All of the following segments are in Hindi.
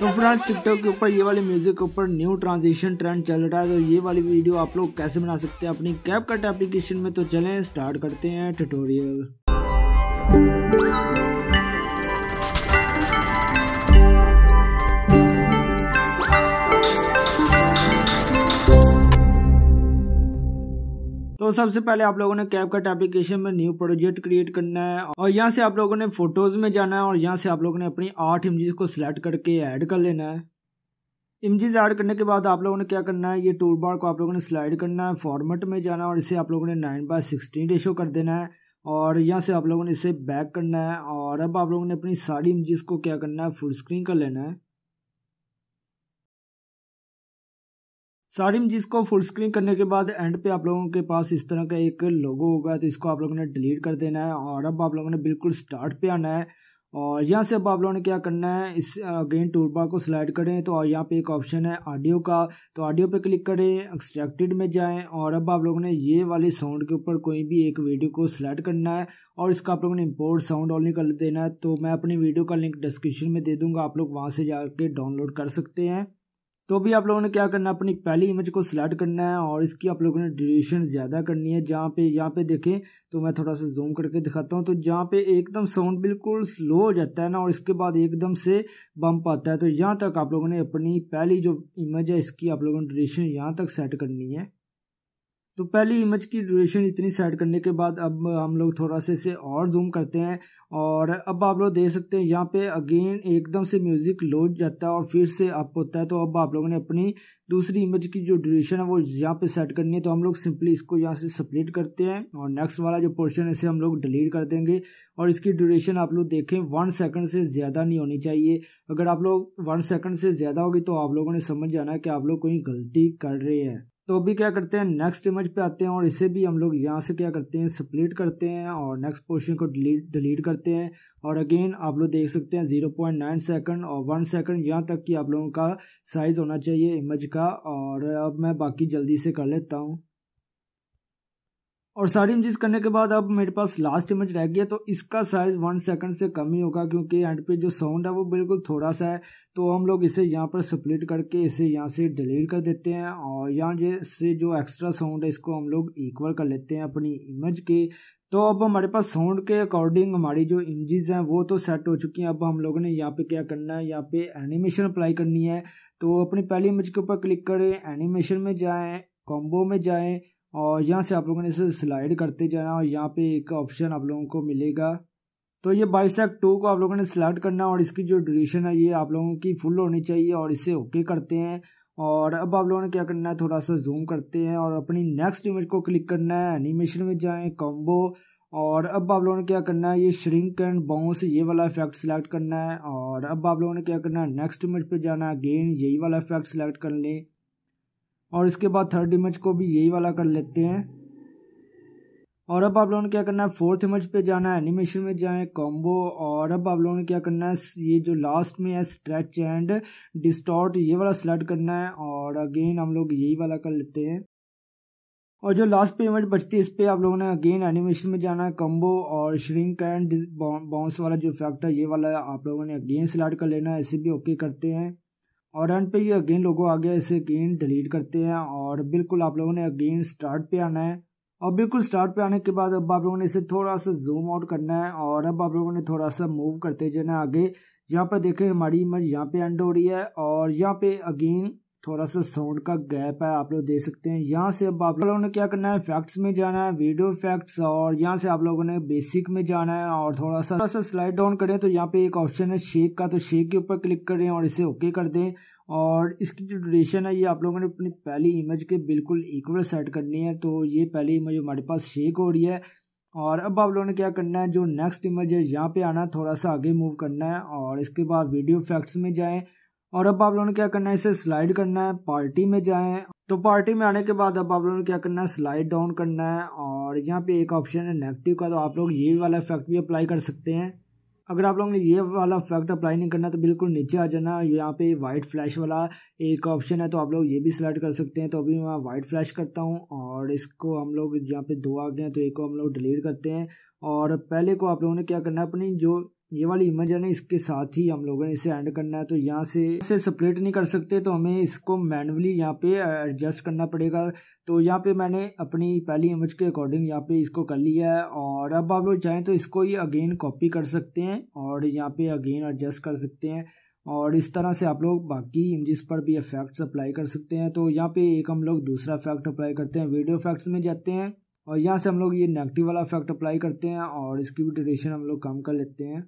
तो फ्रेंड्स टिकटॉक के ऊपर ये वाले म्यूजिक के ऊपर न्यू ट्रांजिशन ट्रेंड चल रहा है तो ये वाली वीडियो आप लोग कैसे बना सकते हैं अपनी कैप कट एप्लीकेशन में तो चलें स्टार्ट करते हैं ट्यूटोरियल तो सबसे पहले आप लोगों ने कैब कट एप्लीकेशन में न्यू प्रोजेक्ट क्रिएट करना है और यहाँ से आप लोगों ने फोटोज में जाना है और यहाँ से आप लोगों ने अपनी आठ इमेज को सिलेक्ट करके ऐड कर लेना है इमेजेस ऐड करने के बाद आप लोगों ने क्या करना है ये टूल बार को आप लोगों ने स्लाइड करना है फॉर्मेट में जाना है और इसे आप लोगों ने नाइन बाय सिक्सटीन रेशो कर देना है और यहाँ से आप लोगों ने इसे बैक करना है और अब आप लोगों ने अपनी सारी इमेजेस को क्या करना है फुल स्क्रीन कर लेना है सारी में जिसको फुल स्क्रीन करने के बाद एंड पे आप लोगों के पास इस तरह का एक लोगो होगा तो इसको आप लोगों ने डिलीट कर देना है और अब आप लोगों ने बिल्कुल स्टार्ट पे आना है और यहाँ से अब आप लोगों ने क्या करना है इस अगेन टूल बार को स्लाइड करें तो यहाँ पे एक ऑप्शन है ऑडियो का तो ऑडियो पे क्लिक करें एक्सट्रैक्टेड में जाएं और अब आप लोगों ने ये वाले साउंड के ऊपर कोई भी एक वीडियो को सिलेक्ट करना है और इसका आप लोगों ने इंपोर्ट साउंड ऑल कर देना है तो मैं अपनी वीडियो का लिंक डिस्क्रिप्शन में दे दूँगा आप लोग वहाँ से जाकर डाउनलोड कर सकते हैं तो भी आप लोगों ने क्या करना है अपनी पहली इमेज को सिलेक्ट करना है और इसकी आप लोगों ने ड्यूरेशन ज़्यादा करनी है जहाँ पे यहाँ पे देखें तो मैं थोड़ा सा जूम करके दिखाता हूँ तो जहाँ पे एकदम साउंड बिल्कुल स्लो हो जाता है ना और इसके बाद एकदम से बम्प आता है तो यहाँ तक आप लोगों ने अपनी पहली जो इमेज है इसकी आप लोगों ने ड्यूरेशन यहाँ तक सेट करनी है तो पहली इमेज की ड्यूरेशन इतनी सेट करने के बाद अब हम लोग थोड़ा सा इसे और जूम करते हैं और अब आप लोग देख सकते हैं यहाँ पे अगेन एकदम से म्यूज़िक लोड जाता है और फिर से अप होता है तो अब आप लोगों ने अपनी दूसरी इमेज की जो ड्यूरेशन है वो यहाँ पे सेट करनी है तो हम लोग सिंपली इसको यहाँ से सप्लीट करते हैं और नेक्स्ट वाला जो पोर्शन है इसे हम लोग डिलीट कर देंगे और इसकी ड्यूरेशन आप लोग देखें वन सेकंड से ज़्यादा नहीं होनी चाहिए अगर आप लोग वन सेकंड से ज़्यादा होगी तो आप लोगों ने समझ जाना है कि आप लोग कोई गलती कर रहे हैं तो अभी क्या करते हैं नेक्स्ट इमेज पे आते हैं और इसे भी हम लोग यहाँ से क्या करते हैं स्प्लिट करते हैं और नेक्स्ट पोर्शन को डिलीट डिलीट करते हैं और अगेन आप लोग देख सकते हैं जीरो पॉइंट नाइन सेकेंड और वन सेकेंड यहाँ तक कि आप लोगों का साइज़ होना चाहिए इमेज का और अब मैं बाकी जल्दी से कर लेता हूँ और सारी इमेजेस करने के बाद अब मेरे पास लास्ट इमेज रह गया तो इसका साइज़ वन सेकंड से कम ही होगा क्योंकि एंड पे जो साउंड है वो बिल्कुल थोड़ा सा है तो हम लोग इसे यहाँ पर स्प्लिट करके इसे यहाँ से डिलीट कर देते हैं और यहाँ से जो एक्स्ट्रा साउंड है इसको हम लोग इक्वल कर लेते हैं अपनी इमेज के तो अब हमारे पास साउंड के अकॉर्डिंग हमारी जो इमेजेस हैं वो तो सेट हो चुकी हैं अब हम लोगों ने यहाँ पे क्या करना है यहाँ पे एनिमेशन अप्लाई करनी है तो अपनी पहली इमेज के ऊपर क्लिक करें एनिमेशन में जाएं कॉम्बो में जाएं और यहाँ से आप लोगों ने इसे स्लाइड करते जाना और यहाँ पे एक ऑप्शन आप लोगों को मिलेगा तो ये बाइसेक टू को आप लोगों ने सिलेक्ट करना और इसकी जो ड्यूरेशन है ये आप लोगों की फुल होनी चाहिए और इसे ओके करते हैं और अब आप लोगों ने क्या करना है थोड़ा सा जूम करते हैं और अपनी नेक्स्ट इमेज को क्लिक करना है एनिमेशन में जाएँ कॉम्बो और अब आप लोगों ने क्या करना है ये श्रिंक एंड बाउंस ये वाला इफेक्ट सिलेक्ट करना है और अब आप लोगों ने क्या करना है नेक्स्ट इमेज पे जाना है अगेन यही वाला इफेक्ट सिलेक्ट कर लें और इसके बाद थर्ड इमेज को भी यही वाला कर लेते हैं और अब आप लोगों ने क्या करना है फोर्थ इमेज पे जाना है एनिमेशन में जाएं कॉम्बो और अब आप लोगों ने क्या करना है ये जो लास्ट में है स्ट्रेच एंड डिस्टॉर्ट ये वाला सेलेक्ट करना है और अगेन हम लोग यही वाला कर लेते हैं और जो लास्ट पे इमेज बचती है इस पर आप लोगों ने अगेन एनिमेशन में जाना है कम्बो और श्रिंक एंड बाउंस वाला जो इफेक्ट है ये वाला आप लोगों ने अगेन सिलेक्ट कर लेना है इसे भी ओके करते हैं और एंड पे ये अगेन लोगो आ गया इसे अगेन डिलीट करते हैं और बिल्कुल आप लोगों ने अगेन स्टार्ट पे आना है और बिल्कुल स्टार्ट पे आने के बाद अब आप लोगों ने इसे थोड़ा सा जूम आउट करना है और अब आप लोगों ने थोड़ा सा मूव करते जाना आगे यहाँ पर देखें हमारी इमेज यहाँ पे एंड हो रही है और यहाँ पे अगेन थोड़ा सा साउंड का गैप है आप लोग देख सकते हैं यहाँ से अब आप लोगों ने क्या करना है इफेक्ट्स में जाना है वीडियो इफेक्ट्स और यहाँ से आप लोगों ने बेसिक में जाना है और थोड़ा सा थोड़ा सा स्लाइड डाउन करें तो यहाँ पे एक ऑप्शन है शेक का तो शेक के ऊपर क्लिक करें और इसे ओके कर दें और इसकी जो ड्यूरेशन है ये आप लोगों ने अपनी पहली इमेज के बिल्कुल इक्वल सेट करनी है तो ये पहली इमेज हमारे पास शेक हो रही है और अब आप लोगों ने क्या करना है जो नेक्स्ट इमेज है यहाँ पे आना थोड़ा सा आगे मूव करना है और इसके बाद वीडियो इफेक्ट्स में जाएं और अब आप लोगों ने क्या करना है इसे स्लाइड करना है पार्टी में जाए तो पार्टी में आने के बाद अब आप लोगों ने क्या करना है स्लाइड डाउन करना है और यहाँ पे एक ऑप्शन है नेगेटिव का तो आप लोग ये वाला इफेक्ट भी अप्लाई कर सकते हैं अगर आप लोगों ने ये वाला इफेक्ट अप्लाई नहीं करना तो बिल्कुल नीचे आ जाना यहाँ पे वाइट फ्लैश वाला एक ऑप्शन है तो आप लोग ये भी सिलेक्ट कर सकते हैं तो अभी मैं वाइट फ्लैश करता हूँ और इसको हम लोग यहाँ पे दो आ गए हैं तो एक को हम लोग डिलीट करते हैं और पहले को आप लोगों ने क्या करना है अपनी जो ये वाली इमेज है ना इसके साथ ही हम लोगों ने इसे एंड करना है तो यहाँ से इसे सेपरेट नहीं कर सकते तो हमें इसको मैनुअली यहाँ पे एडजस्ट करना पड़ेगा तो यहाँ पे मैंने अपनी पहली इमेज के अकॉर्डिंग यहाँ पे इसको कर लिया है और अब आप लोग चाहें तो इसको ही अगेन कॉपी कर सकते हैं और यहाँ पे अगेन एडजस्ट कर सकते हैं और इस तरह से आप लोग बाकी इमेज पर भी इफेक्ट्स अप्लाई कर सकते हैं तो यहाँ पे एक हम लोग दूसरा इफेक्ट अप्लाई करते हैं वीडियो इफेक्ट्स में जाते हैं और यहाँ से हम लोग ये नेगेटिव वाला इफेक्ट अप्लाई करते हैं और इसकी भी ड्यूरेशन हम लोग कम कर लेते हैं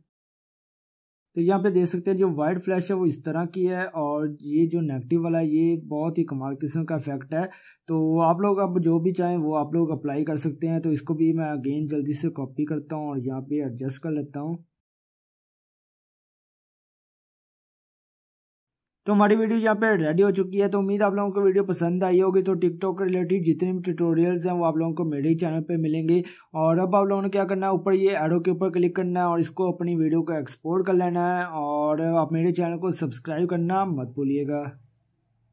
तो यहाँ पे देख सकते हैं जो वाइट फ्लैश है वो इस तरह की है और ये जो नेगेटिव वाला है ये बहुत ही कमाल किस्म का इफेक्ट है तो आप लोग अब जो भी चाहें वो आप लोग अप्लाई कर सकते हैं तो इसको भी मैं अगेन जल्दी से कॉपी करता हूँ और यहाँ पे एडजस्ट कर लेता हूँ तो हमारी वीडियो यहाँ पे रेडी हो चुकी है तो उम्मीद आप लोगों को वीडियो पसंद आई होगी तो टिकटॉक के रिलेटेड जितने भी ट्यूटोरियल्स हैं वो आप लोगों को मेरे ही चैनल पे मिलेंगे और अब आप लोगों ने क्या करना है ऊपर ये एरो के ऊपर क्लिक करना है और इसको अपनी वीडियो को एक्सपोर्ट कर लेना है और आप मेरे चैनल को सब्सक्राइब करना मत भूलिएगा